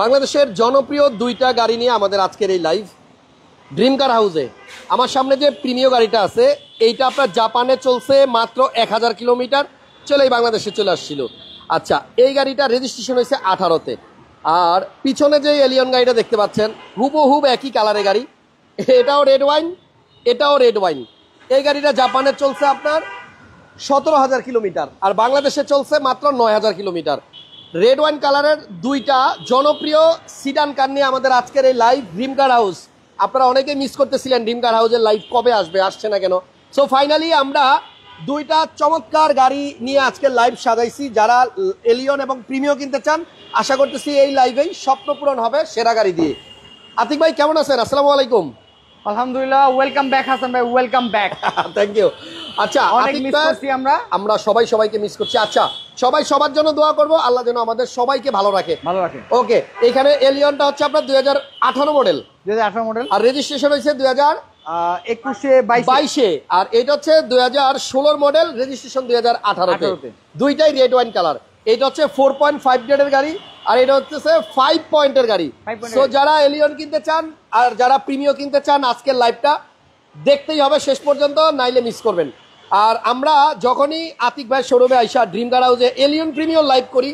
বাংলাদেশের জনপ্রিয় দুইটা গাড়ি নিয়ে আমাদের আজকের এই লাইভ ড্রিম কার হাউসে আমার সামনে যে প্রিমিয় গাড়িটা আছে এইটা আপনার জাপানে চলছে মাত্র এক হাজার কিলোমিটার চলেই বাংলাদেশে চলে আসছিল আচ্ছা এই গাড়িটা রেজিস্ট্রেশন হয়েছে আঠারোতে আর পিছনে যে এলিয়ন গাড়িটা দেখতে পাচ্ছেন হুবহুব একই কালারের গাড়ি এটাও রেড ওয়াইন এটাও রেড ওয়াইন এই গাড়িটা জাপানে চলছে আপনার সতেরো হাজার কিলোমিটার আর বাংলাদেশে চলছে মাত্র নয় হাজার কিলোমিটার রেড ওয়াইন কালারের দুইটা জনপ্রিয় সিডান কার নিয়ে আমাদের আজকের এই লাইভ ড্রিম কার হাউস আপনারা অনেকে মিস করতেছিলেন ড্রিম কার হাউসের লাইভ কবে আসবে আসছে না কেন সো ফাইনালি আমরা দুইটা চমৎকার গাড়ি নিয়ে আজকে লাইভ সাজাইছি যারা এলিয়ন এবং প্রিমিও কিনতে চান আশা করতেছি এই লাইভেই স্বপ্ন পূরণ হবে সেরা গাড়ি দিয়ে আতিক ভাই কেমন আছেন আসসালামু আলাইকুম আলহামদুলিল্লাহ ওয়েলকাম ব্যাক হাসান ভাই ওয়েলকাম ব্যাক থ্যাংক ইউ আচ্ছা আমরা আমরা সবাই সবাইকে মিস করছি আচ্ছা সবাই সবার জন্য দোয়া করবো আল্লাহ যেন আমাদের সবাইকে ভালো রাখে ভালো রাখে ওকে এখানে এলিয়নটা হচ্ছে আপনার দুই হাজার আঠারো মডেল আঠারো মডেল আর রেজিস্ট্রেশন হয়েছে দুই একুশে বাইশে আর এটা হচ্ছে দুই হাজার মডেল রেজিস্ট্রেশন দুই হাজার আঠারোতে দুইটাই রেড ওয়াইন কালার হচ্ছে ফোর পয়েন্ট ফাইভ গাড়ি আর এটা হচ্ছে ফাইভ গাড়ি যারা এলিয়ন কিনতে চান আর যারা কিনতে চান আজকের দেখতেই হবে শেষ পর্যন্ত নাইলে মিস করবেন আর আমরা যখনই আতিক ভাই শোরুমে আইসা ড্রিম কার হাউসে এলিয়ন প্রিমিয়াম লাইভ করি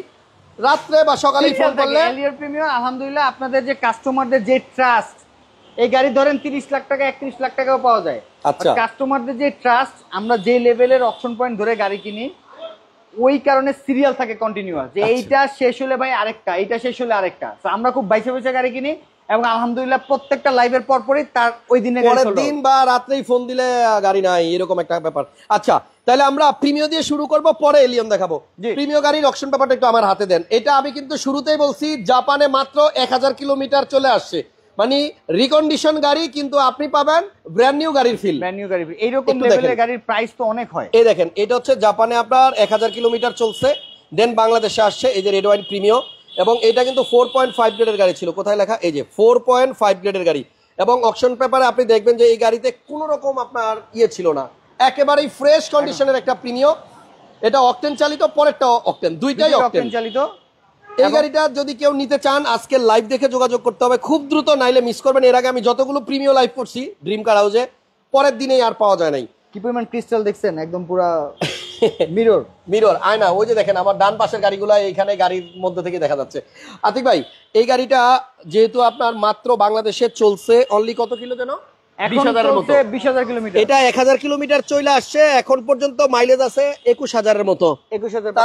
রাত্রে বা সকালে ফোন করলে এলিয়ন প্রিমিয়ার আলহামদুলিল্লাহ আপনাদের যে কাস্টমারদের যে ট্রাস্ট এই গাড়ি ধরেন 30 লাখ টাকা 31 লাখ টাকাও পাওয়া যায় আচ্ছা কাস্টমারদের যে ট্রাস্ট আমরা যে লেভেলের অপশন পয়েন্ট ধরে গাড়ি কিনি ওই কারণে সিরিয়াল থাকে কন্টিনিউয়াস যে আচ্ছা। এইটা শেষ হলে ভাই আরেকটা এইটা শেষ হলে আরেকটা তো আমরা খুব বাইসে বাইসে গাড়ি কিনি এবং আলহামদুলিল্লাহ প্রত্যেকটা লাইভের পরপরই তার ওই দিনে পরের দিন বা রাত্রেই ফোন দিলে গাড়ি নাই এরকম একটা ব্যাপার আচ্ছা তাহলে আমরা প্রিমিয় দিয়ে শুরু করব পরে এলিয়ন দেখাবো প্রিমিয় গাড়ির অকশন ব্যাপারটা একটু আমার হাতে দেন এটা আমি কিন্তু শুরুতেই বলছি জাপানে মাত্র এক কিলোমিটার চলে আসছে মানে রিকন্ডিশন গাড়ি কিন্তু আপনি পাবেন ব্র্যান্ড নিউ গাড়ির ফিল ব্র্যান্ড নিউ গাড়ি এইরকম লেভেলের গাড়ির প্রাইস তো অনেক হয় এই দেখেন এটা হচ্ছে জাপানে আপনার এক কিলোমিটার চলছে দেন বাংলাদেশে আসছে এই যে রেড ওয়াইন প্রিমিয় এবং এটা কিন্তু ফোর পয়েন্ট ফাইভ গ্রেডের গাড়ি ছিল কোথায় লেখা এই যে ফোর পয়েন্ট ফাইভ গ্রেডের গাড়ি এবং অপশন পেপারে আপনি দেখবেন যে এই গাড়িতে কোনো রকম আপনার ইয়ে ছিল না একেবারেই ফ্রেশ কন্ডিশনের একটা প্রিমিয় এটা অকটেন চালিত পরেরটা অকটেন দুইটাই অকটেন চালিত এই গাড়িটা যদি কেউ নিতে চান আজকে লাইভ দেখে যোগাযোগ করতে হবে খুব দ্রুত নাইলে মিস করবেন এর আগে আমি যতগুলো প্রিমিয় লাইভ করছি ড্রিম কার হাউসে পরের দিনেই আর পাওয়া যায় নাই কি পরিমাণ ক্রিস্টাল দেখছেন একদম পুরা মিরর মিরর আয়না ওই যে দেখেন আমার ডান পাশের গাড়িগুলো এইখানে গাড়ির মধ্যে থেকে দেখা যাচ্ছে আতিক ভাই এই গাড়িটা যেহেতু আপনার মাত্র বাংলাদেশে চলছে অনলি কত কিলো যেন তার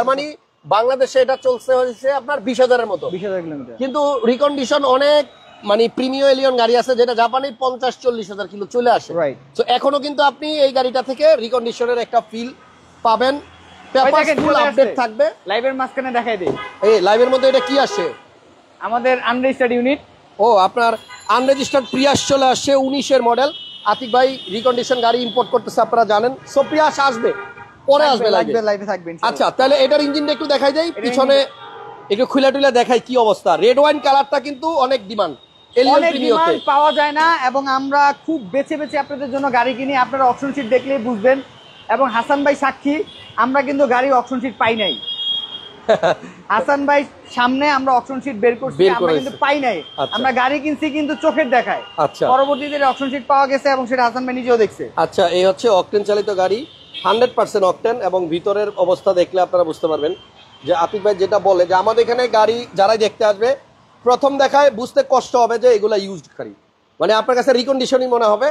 মানে বাংলাদেশে এটা চলছে আপনার বিশ হাজারের মতো বিশ হাজার কিলোমিটার কিন্তু রিকন্ডিশন অনেক মানে গাড়ি আছে যেটা পঞ্চাশ চল্লিশ হাজার কিলো চলে তো এখনো কিন্তু আপনি এই গাড়িটা থেকে রিকন্ডিশনের একটা ফিল পাবেন পেপার ফুল আপডেট থাকবে লাইভের মাঝখানে দেখাই দিই এই লাইভের মধ্যে এটা কি আসে আমাদের আনরেজিস্টার্ড ইউনিট ও আপনার আনরেজিস্টার্ড প্রিয়াস চলে আসছে উনিশের মডেল আতিক ভাই রিকন্ডিশন গাড়ি ইম্পোর্ট করতেছে আপনারা জানেন সো প্রিয়াস আসবে পরে আসবে লাইভে লাইভে থাকবেন আচ্ছা তাহলে এটার ইঞ্জিনটা একটু দেখাই যাই পিছনে একটু খুলা টুলা দেখাই কি অবস্থা রেড ওয়াইন কালারটা কিন্তু অনেক ডিমান্ড পাওয়া যায় না এবং আমরা খুব বেছে বেছে আপনাদের জন্য গাড়ি কিনি আপনারা অপশন শিট দেখলেই বুঝবেন এবং হাসান ভাই সাক্ষী আমরা কিন্তু গাড়ি অপশন সিট পাই নাই হাসান ভাই সামনে আমরা অপশন সিট বের করছি আমরা কিন্তু পাই নাই আচ্ছা। আমরা গাড়ি কিনছি কিন্তু চোখের দেখায় আচ্ছা পরবর্তীতে অপশন সিট পাওয়া গেছে এবং সেটা হাসান ভাই নিজেও দেখছে আচ্ছা এই হচ্ছে অকটেন চালিত গাড়ি হান্ড্রেড পার্সেন্ট অকটেন এবং ভিতরের অবস্থা দেখলে আপনারা বুঝতে পারবেন যে আতিক ভাই যেটা বলে যে আমাদের এখানে গাড়ি যারাই দেখতে আসবে প্রথম দেখায় বুঝতে কষ্ট হবে যে এগুলা ইউজড গাড়ি মানে আপনার কাছে রিকন্ডিশনই মনে হবে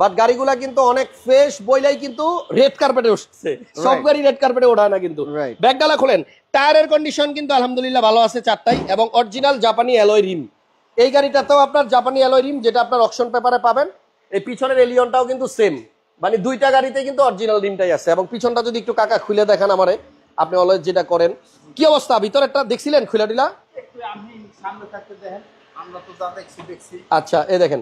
বাট গাড়িগুলা কিন্তু অনেক ফ্রেশ বইলাই কিন্তু রেড কার্পেটে উঠছে সব গাড়ি রেড কার্পেটে ওঠায় না কিন্তু ব্যাগডালা খোলেন টায়ারের কন্ডিশন কিন্তু আলহামদুলিল্লাহ ভালো আছে চারটাই এবং অরিজিনাল জাপানি অ্যালয় রিম এই গাড়িটাতেও আপনার জাপানি অ্যালয় রিম যেটা আপনার অকশন পেপারে পাবেন এই পিছনের এলিয়নটাও কিন্তু সেম মানে দুইটা গাড়িতে কিন্তু অরিজিনাল রিমটাই আছে এবং পিছনটা যদি একটু কাকা খুলে দেখেন আমারে আপনি অলওয়েজ যেটা করেন কি অবস্থা ভিতরেরটা দেখছিলেন খুলে দিলা আচ্ছা এ দেখেন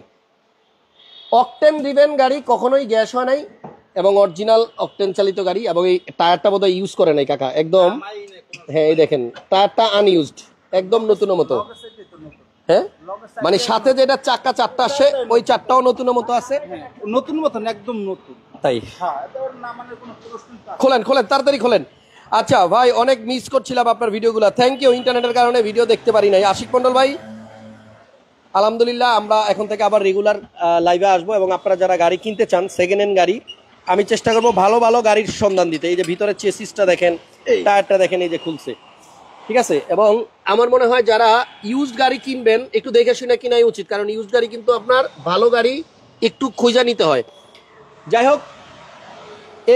অকটেন ড্রিভেন গাড়ি কখনোই গ্যাস হয় নাই এবং অরিজিনাল অকটেন চালিত গাড়ি এবং এই টায়ারটা বোধহয় ইউজ করে নাই কাকা একদম হ্যাঁ এই দেখেন টায়ারটা আনইউজড একদম নতুনের মতো হ্যাঁ মানে সাথে যেটা চাকা চারটা আসে ওই চারটাও নতুন মতো আছে নতুন মতন একদম নতুন তাই হ্যাঁ, মানে খোলেন খোলেন তাড়াতাড়ি খোলেন আচ্ছা ভাই অনেক মিস করছিলাম আপনার ভিডিওগুলো থ্যাংক ইউ ইন্টারনেটের কারণে ভিডিও দেখতে পারি নাই আশিক মন্ডল ভাই আলহামদুলিল্লাহ আমরা এখন থেকে আবার রেগুলার লাইভে আসবো এবং আপনারা যারা গাড়ি কিনতে চান সেকেন্ড হ্যান্ড গাড়ি আমি চেষ্টা করবো ভালো ভালো গাড়ির সন্ধান দিতে এই যে ভিতরে চেসিসটা দেখেন টায়ারটা দেখেন এই যে খুলছে ঠিক আছে এবং আমার মনে হয় যারা ইউজ গাড়ি কিনবেন একটু দেখে শুনে কিনাই উচিত কারণ ইউজ গাড়ি কিন্তু আপনার ভালো গাড়ি একটু খোঁজা নিতে হয় যাই হোক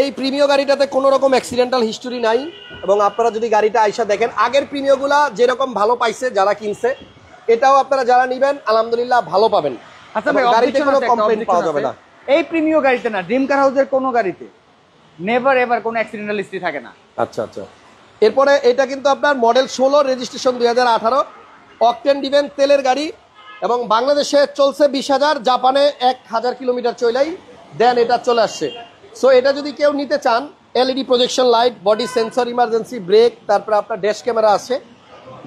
এই প্রিমিয় গাড়িটাতে কোনো রকম অ্যাক্সিডেন্টাল হিস্টোরি নাই এবং আপনারা যদি গাড়িটা আইসা দেখেন আগের প্রিমিয়গুলা যেরকম ভালো পাইছে যারা কিনছে এটাও আপনারা যারা নেবেন আলহামদুলিল্লাহ ভালো পাবেন আচ্ছা গাড়িতে না এই প্রিমিয় গাড়িতে না ড্রিম কার হাউসের কোনো গাড়িতে নেভার এভার কোনো অ্যাক্সিডেন্টাল হিস্ট্রি থাকে না আচ্ছা আচ্ছা এরপরে এটা কিন্তু আপনার মডেল ষোলো রেজিস্ট্রেশন দুই হাজার আঠারো অকটেন ডিভেন তেলের গাড়ি এবং বাংলাদেশে চলছে বিশ হাজার জাপানে এক হাজার কিলোমিটার চলেই দেন এটা চলে আসছে সো এটা যদি কেউ নিতে চান LED projection light body sensor emergency brake তারপরে আপনার ড্যাশ ক্যামেরা আছে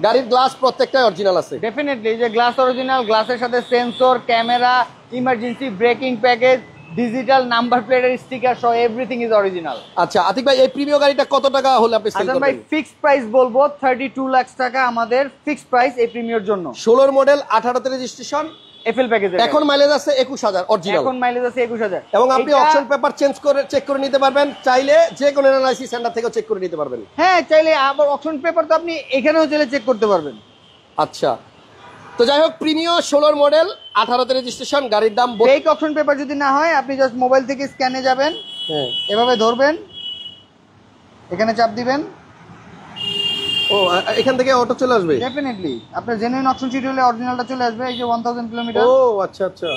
গাড়ির গ্লাস প্রত্যেকটাই অরিজিনাল আছে ডেফিনেটলি যে গ্লাস অরিজিনাল গ্লাসের সাথে sensor camera emergency braking package digital number প্লেটের স্টিকার সহ এভরিথিং ইজ অরিজিনাল আচ্ছা আতিক ভাই এই প্রিমিয় গাড়িটা কত টাকা হলে আপনি সেল করবেন ভাই ফিক্সড প্রাইস বলবো 32 লাখ টাকা আমাদের ফিক্সড প্রাইস এই প্রিমিয়র জন্য 16 মডেল 18 তে রেজিস্ট্রেশন এফএল প্যাকেজে এখন মাইলেজ আছে 21000 অরিজিনাল এখন মাইলেজ আছে 21000 এবং আপনি অপশন পেপার চেঞ্জ করে চেক করে নিতে পারবেন চাইলে যে কোনো এনালাইসিস সেন্টার থেকে চেক করে নিতে পারবেন হ্যাঁ চাইলে আবার অপশন পেপার তো আপনি এখানেও চাইলে চেক করতে পারবেন আচ্ছা তো যাই হোক প্রিমিয় সোলার মডেল আঠারোতে রেজিস্ট্রেশন গাড়ির দাম ব্রেক অপশন পেপার যদি না হয় আপনি জাস্ট মোবাইল থেকে স্ক্যানে যাবেন হ্যাঁ। এভাবে ধরবেন এখানে চাপ দিবেন ও এখান থেকে অটো চলে আসবে ডেফিনেটলি আপনার জেনুইন অপশন সিট হলে অরিজিনালটা চলে আসবে এই যে 1000 কিলোমিটার ও আচ্ছা আচ্ছা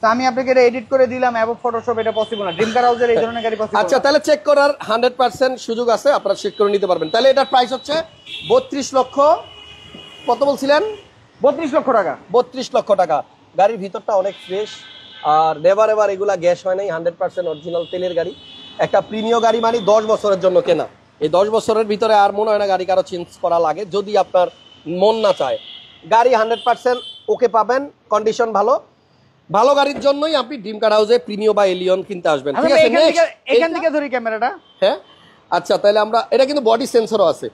তা আমি আপনাকে এটা এডিট করে দিলাম অ্যাবো ফটোশপ এটা পসিবল না ড্রিম কার হাউজের এই ধরনের গাড়ি পসিবল আচ্ছা তাহলে চেক করার 100% সুযোগ আছে আপনারা চেক করে নিতে পারবেন তাহলে এটার প্রাইস হচ্ছে 32 লক্ষ কত বলছিলেন 32 লক্ষ টাকা 32 লক্ষ টাকা গাড়ির ভিতরটা অনেক ফ্রেশ আর নেভার এভার এগুলা গ্যাস হয় নাই হান্ড্রেড পার্সেন্ট অরিজিনাল তেলের গাড়ি একটা প্রিমিয় গাড়ি মানে দশ বছরের জন্য কেনা এই দশ বছরের ভিতরে আর মনে হয় না গাড়ি কারো চেঞ্জ করা লাগে যদি আপনার মন না চায় গাড়ি হান্ড্রেড পার্সেন্ট ওকে পাবেন কন্ডিশন ভালো ভালো গাড়ির জন্যই আপনি ডিম কার হাউসে প্রিমিও বা এলিয়ন কিনতে আসবেন আচ্ছা, ঠিক আছে এখান থেকে ধরি ক্যামেরাটা হ্যাঁ আচ্ছা তাহলে আমরা এটা কিন্তু বডি সেন্সরও আছে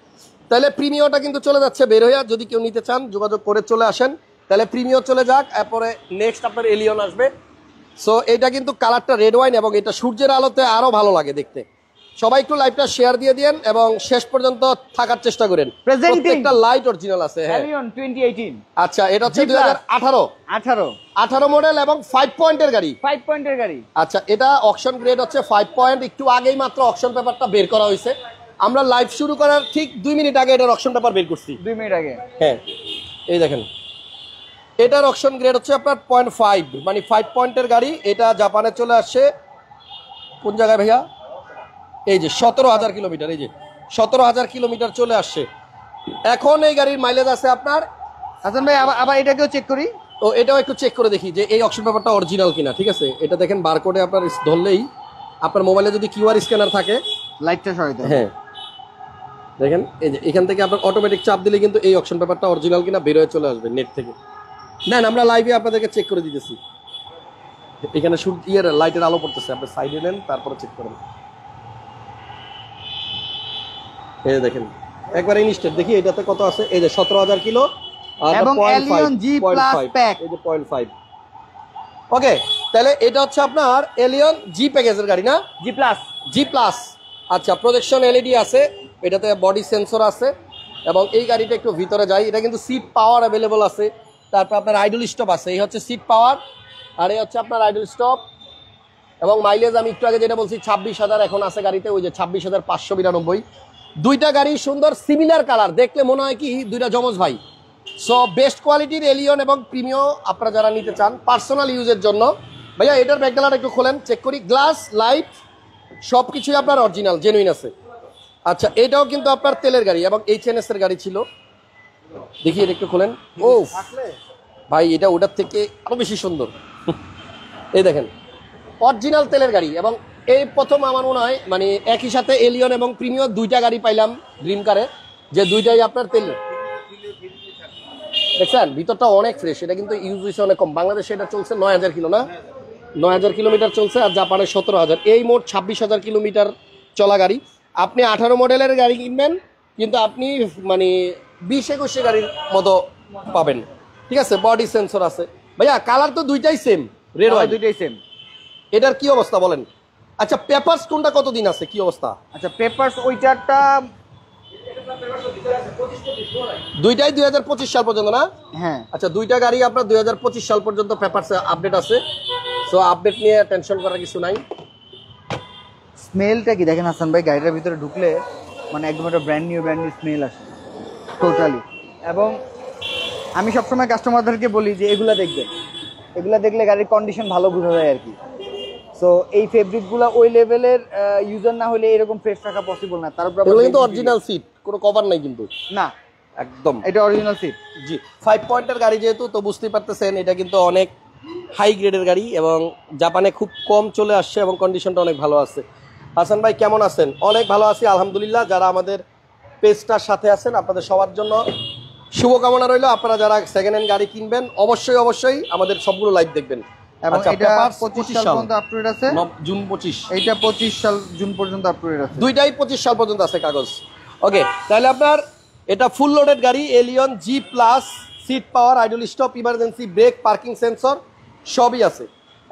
তাহলে প্রিমিওটা কিন্তু চলে যাচ্ছে বের হইয়া যদি কেউ নিতে চান যোগাযোগ করে চলে আসেন তাহলে প্রিমিও চলে যাক এরপরে নেক্সট আপনার এলিয়ন আসবে সো এটা কিন্তু কালারটা রেড ওয়াইন এবং এটা সূর্যের আলোতে আরও ভালো লাগে দেখতে সবাই একটু লাইভটা শেয়ার দিয়ে দেন এবং শেষ পর্যন্ত থাকার চেষ্টা করেন প্রত্যেকটা লাইট অরিজিনাল আছে হ্যাঁ। আচ্ছা এটা হচ্ছে 2018 18 18 মডেল এবং 5 পয়েন্টের গাড়ি 5 পয়েন্টের গাড়ি আচ্ছা এটা অকশন গ্রেড হচ্ছে 5 পয়েন্ট একটু আগেই মাত্র অকশন পেপারটা বের করা হয়েছে আমরা লাইভ শুরু করার ঠিক 2 মিনিট আগে এটার অকশন পেপার বের করছি 2 মিনিট আগে হ্যাঁ এই দেখেন এটার অকশন গ্রেড হচ্ছে আপনার পয়েন্ট ফাইভ মানে ফাইভ পয়েন্টের গাড়ি এটা জাপানে চলে আসছে কোন জায়গায় ভাইয়া এই যে সতেরো হাজার কিলোমিটার এই যে সতেরো হাজার কিলোমিটার চলে আসছে এখন এই গাড়ির মাইলেজ আছে আপনার হাসান ভাই আবার এটাকেও চেক করি ও এটাও একটু চেক করে দেখি যে এই অপশন পেপারটা অরিজিনাল কিনা ঠিক আছে এটা দেখেন বারকোডে আপনার ধরলেই আপনার মোবাইলে যদি কিউআর স্ক্যানার থাকে লাইটটা সরাইতে হ্যাঁ দেখেন এই যে এখান থেকে আপনার অটোমেটিক চাপ দিলে কিন্তু এই অপশন পেপারটা অরিজিনাল কিনা বেরোয় চলে আসবে নেট থেকে নেন আমরা লাইভে আপনাদেরকে চেক করে দিতেছি এখানে শুধু ইয়ের লাইটের আলো পড়তেছে আপনি সাইডে নেন তারপরে চেক করেন এই দেখেন একবার ইনস্টেড দেখি এটাতে কত আছে এই যে সতেরো হাজার কিলো এবং এলিয়ন জি প্লাস প্যাক এই যে পয়েন্ট ফাইভ ওকে তাহলে এটা হচ্ছে আপনার এলিয়ন জি প্যাকেজের গাড়ি না জি প্লাস জি প্লাস আচ্ছা প্রজেকশন এলইডি আছে এটাতে বডি সেন্সর আছে এবং এই গাড়িটা একটু ভিতরে যাই এটা কিন্তু সিট পাওয়ার অ্যাভেলেবল আছে তারপর আপনার আইডল স্টপ আছে এই হচ্ছে সিট পাওয়ার আর এই হচ্ছে আপনার আইডল স্টপ এবং মাইলেজ আমি একটু আগে যেটা বলছি ছাব্বিশ হাজার এখন আছে গাড়িতে ওই যে ছাব্বিশ হাজার পাঁচশো বিরানব্বই দুইটা গাড়ি সুন্দর সিমিলার কালার দেখলে মনে হয় কি দুইটা জমজ ভাই সো বেস্ট কোয়ালিটির এলিয়ন এবং প্রিমিও আপনারা যারা নিতে চান পার্সোনাল ইউজের জন্য ভাইয়া এটার ব্যাগডালার একটু খোলেন চেক করি গ্লাস লাইট সব কিছুই আপনার অরিজিনাল জেনুইন আছে আচ্ছা এটাও কিন্তু আপনার তেলের গাড়ি এবং এইচ এন এর গাড়ি ছিল দেখি এটা একটু খোলেন ও ভাই এটা ওটার থেকে আরও বেশি সুন্দর এই দেখেন অরিজিনাল তেলের গাড়ি এবং এই প্রথম আমার মনে হয় মানে একই সাথে এলিয়ন এবং প্রিমিয়র দুইটা গাড়ি পাইলাম ড্রিম কারে যে দুইটাই আপনার তেল দেখছেন ভিতরটা অনেক ফ্রেশ এটা কিন্তু ইউজ হয়েছে অনেক কম বাংলাদেশে এটা চলছে নয় হাজার কিলো না নয় হাজার কিলোমিটার চলছে আর জাপানের সতেরো হাজার এই মোট ছাব্বিশ হাজার কিলোমিটার চলা গাড়ি আপনি আঠারো মডেলের গাড়ি কিনবেন কিন্তু আপনি মানে বিশ একুশে গাড়ির মতো পাবেন ঠিক আছে বডি সেন্সর আছে ভাইয়া কালার তো দুইটাই সেম রেড দুইটাই সেম এটার কি অবস্থা বলেন আচ্ছা পেপারস কোনটা কতদিন আছে কি অবস্থা আচ্ছা পেপারস ওইটারটা দুইটাই দুই হাজার পঁচিশ সাল পর্যন্ত না হ্যাঁ আচ্ছা দুইটা গাড়ি আপনার দুই হাজার পঁচিশ সাল পর্যন্ত পেপারস আপডেট আছে সো আপডেট নিয়ে টেনশন করার কিছু নাই স্মেলটা কি দেখেন হাসান ভাই গাড়িটার ভিতরে ঢুকলে মানে একদম একটা brand new brand new smell আসে টোটালি এবং আমি সবসময় কাস্টমারদেরকে বলি যে এগুলো দেখবেন এগুলো দেখলে গাড়ির কন্ডিশন ভালো বোঝা যায় আর কি সো এই ফেব্রিকগুলো ওই লেভেলের ইউজার না হলে এরকম ফ্রেশ রাখা পসিবল না তার উপর কিন্তু অরিজিনাল সিট কোনো কভার নাই কিন্তু না একদম এটা অরিজিনাল সিট জি ফাইভ পয়েন্টের গাড়ি যেহেতু তো বুঝতেই পারতেছেন এটা কিন্তু অনেক হাই গ্রেডের গাড়ি এবং জাপানে খুব কম চলে আসছে এবং কন্ডিশনটা অনেক ভালো আছে হাসান ভাই কেমন আছেন অনেক ভালো আছি আলহামদুলিল্লাহ যারা আমাদের পেজটার সাথে আছেন আপনাদের সবার জন্য শুভকামনা রইল আপনারা যারা সেকেন্ড হ্যান্ড গাড়ি কিনবেন অবশ্যই অবশ্যই আমাদের সবগুলো লাইভ দেখবেন এবং আচ্ছা, এটা 25 সাল পর্যন্ত আপডেট আছে জুন 25 এটা 25 সাল জুন পর্যন্ত আপডেট আছে দুইটাই 25 সাল পর্যন্ত আছে কাগজ ওকে তাহলে আপনার এটা ফুল লোডেড গাড়ি Allion G plus seat power idle stop emergency brake parking sensor সবই আছে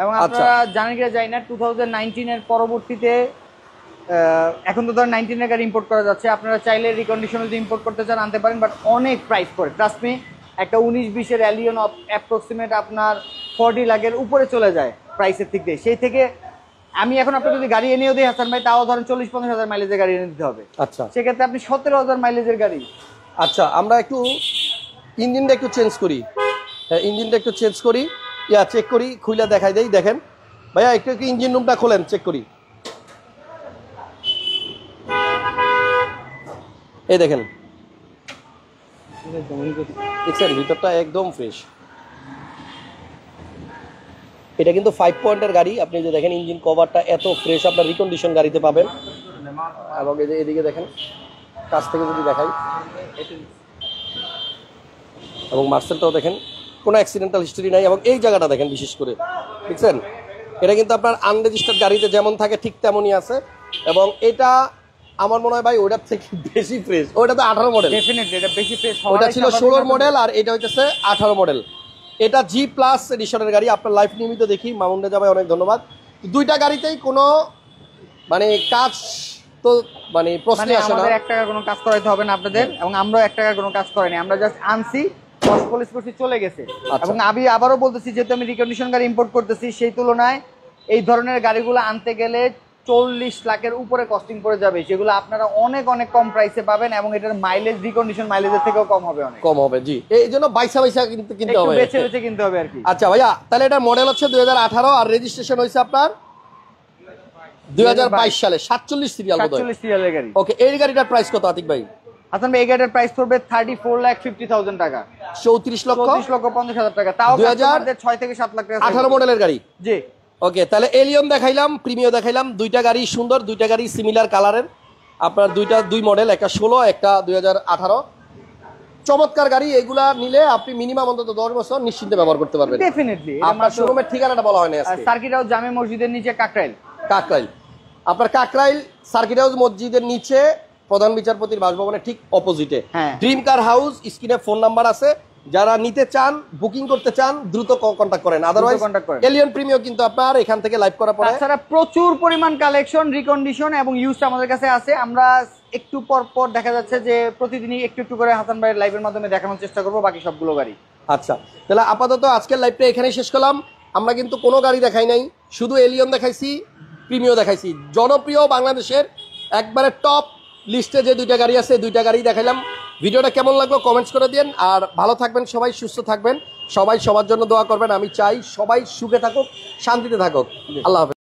এবং আপনারা আচ্ছা। জানেন কিনা যাই না 2019 এর পরবর্তীতে এখন তো ধর নাইনটিনের গাড়ি ইম্পোর্ট করা যাচ্ছে আপনারা চাইলে রিকন্ডিশনে যদি ইম্পোর্ট করতে চান আনতে পারেন বাট অনেক প্রাইস করে ট্রাস্ট মি একটা উনিশ বিশের অ্যালিয়ন অ্যাপ্রক্সিমেট আপনার ফর্টি লাখের উপরে চলে যায় প্রাইসের দিক দিয়ে সেই থেকে আমি এখন আপনার যদি গাড়ি এনেও দিই হাসান ভাই তাও ধরেন চল্লিশ পঞ্চাশ হাজার মাইলেজের গাড়ি এনে দিতে হবে আচ্ছা সেক্ষেত্রে আপনি সতেরো হাজার মাইলেজের গাড়ি আচ্ছা আমরা একটু ইঞ্জিনটা একটু চেঞ্জ করি হ্যাঁ ইঞ্জিনটা একটু চেঞ্জ করি ইয়া চেক করি খুলে দেখাই দেয় দেখেন ভাইয়া একটু একটু ইঞ্জিন রুমটা খোলেন চেক করি এই দেখেন ভিতরটা একদম ফ্রেশ এটা কিন্তু ফাইভ পয়েন্টের গাড়ি আপনি যে দেখেন ইঞ্জিন কভারটা এত ফ্রেশ আপনার রিকন্ডিশন গাড়িতে পাবেন এবং এই যে এদিকে দেখেন কাছ থেকে যদি দেখাই এবং মার্সেলটাও দেখেন কোনো অ্যাক্সিডেন্টাল হিস্ট্রি নাই এবং এই জায়গাটা দেখেন বিশেষ করে বুঝছেন এটা কিন্তু আপনার আনরেজিস্টার্ড গাড়িতে যেমন থাকে ঠিক তেমনই আছে এবং এটা আমার মনে হয় ভাই ওটার থেকে বেশি ফ্রেশ ওটা তো আঠারো মডেল ওটা ছিল ষোলোর মডেল আর এটা হচ্ছে আঠারো মডেল এটা জি প্লাস এডিশনের গাড়ি আপনার লাইফ নিয়মিত দেখি মামুন্ডা যাবে অনেক ধন্যবাদ দুইটা গাড়িতেই কোনো মানে কাজ তো মানে প্রশ্ন মানে আসে না এক টাকা কোনো কাজ করাইতে হবে না আপনাদের হ্যাঁ। এবং আমরাও এক টাকা কোনো কাজ করাইনি আমরা জাস্ট আনছি চলে গেছে আচ্ছা। এবং আমি আবারও বলতেছি যেহেতু আমি রিকন্ডিশন গাড়ি ইম্পোর্ট করতেছি সেই তুলনায় এই ধরনের গাড়িগুলো আনতে গেলে চল্লিশ লাখের উপরে কস্টিং পড়ে যাবে সেগুলো আপনারা অনেক অনেক কম প্রাইসে পাবেন এবং এটার মাইলেজ রিকন্ডিশন মাইলেজের থেকেও কম হবে অনেক কম হবে জি এই জন্য বাইশা বাইশা কিন্তু কিনতে হবে বেছে বেছে কিনতে হবে আর কি আচ্ছা ভাইয়া তাহলে এটা মডেল হচ্ছে দুই আর রেজিস্ট্রেশন হয়েছে আপনার দুই সালে সাতচল্লিশ সিরিয়াল সাতচল্লিশ সিরিয়ালের গাড়ি ওকে এই গাড়িটার প্রাইস কত আতিক ভাই হাসান এই গাড়ির প্রাইস পড়বে thirty four lakh fifty thousand টাকা চৌত্রিশ লক্ষ লক্ষ পঞ্চাশ হাজার টাকা তাও দুই হাজার ছয় থেকে সাত লাখ টাকা আঠারো মডেলের গাড়ি জি ওকে তাহলে এলিয়ন দেখাইলাম প্রিমিও দেখাইলাম দুইটা গাড়ি সুন্দর দুইটা গাড়ি সিমিলার কালারের আপনার দুইটা দুই মডেল একটা ষোলো একটা দুই হাজার চমৎকার গাড়ি এগুলা নিলে আপনি মিনিমাম অন্তত দশ বছর নিশ্চিন্তে ব্যবহার করতে পারবেন ডেফিনেটলি আপনার শোরুমের ঠিকানাটা বলা হয়নি সার্কিট হাউস জামে মসজিদের নিচে কাকরাইল কাকরাইল আপনার কাকরাইল সার্কিট হাউস মসজিদের নিচে প্রধান বিচারপতির বাসভবনের ঠিক অপোজিটে ড্রিম কার হাউস স্ক্রিনে ফোন নাম্বার আছে যারা নিতে চান বুকিং করতে চান দ্রুত কন্টাক্ট করেন আদারওয়াইজ এলিয়ন প্রিমিয়াম কিন্তু আপনার এখান থেকে লাইভ করা পড়ে তাছাড়া প্রচুর পরিমাণ কালেকশন রিকন্ডিশন এবং ইউজটা আমাদের কাছে আছে আমরা একটু পর পর দেখা যাচ্ছে যে প্রতিদিনই একটু একটু করে হাসান ভাইয়ের লাইভের মাধ্যমে দেখানোর চেষ্টা করব বাকি সবগুলো গাড়ি আচ্ছা তাহলে আপাতত আজকের লাইভটা এখানেই শেষ করলাম আমরা কিন্তু কোনো গাড়ি দেখাই নাই শুধু এলিয়ন দেখাইছি প্রিমিয় দেখাইছি জনপ্রিয় বাংলাদেশের একবারে টপ লিস্টে যে দুইটা গাড়ি আছে দুইটা গাড়ি দেখাইলাম ভিডিওটা কেমন লাগলো কমেন্টস করে দিন আর ভালো থাকবেন সবাই সুস্থ থাকবেন সবাই সবার জন্য দোয়া করবেন আমি চাই সবাই সুখে থাকুক শান্তিতে থাকুক আল্লাহ হাফেজ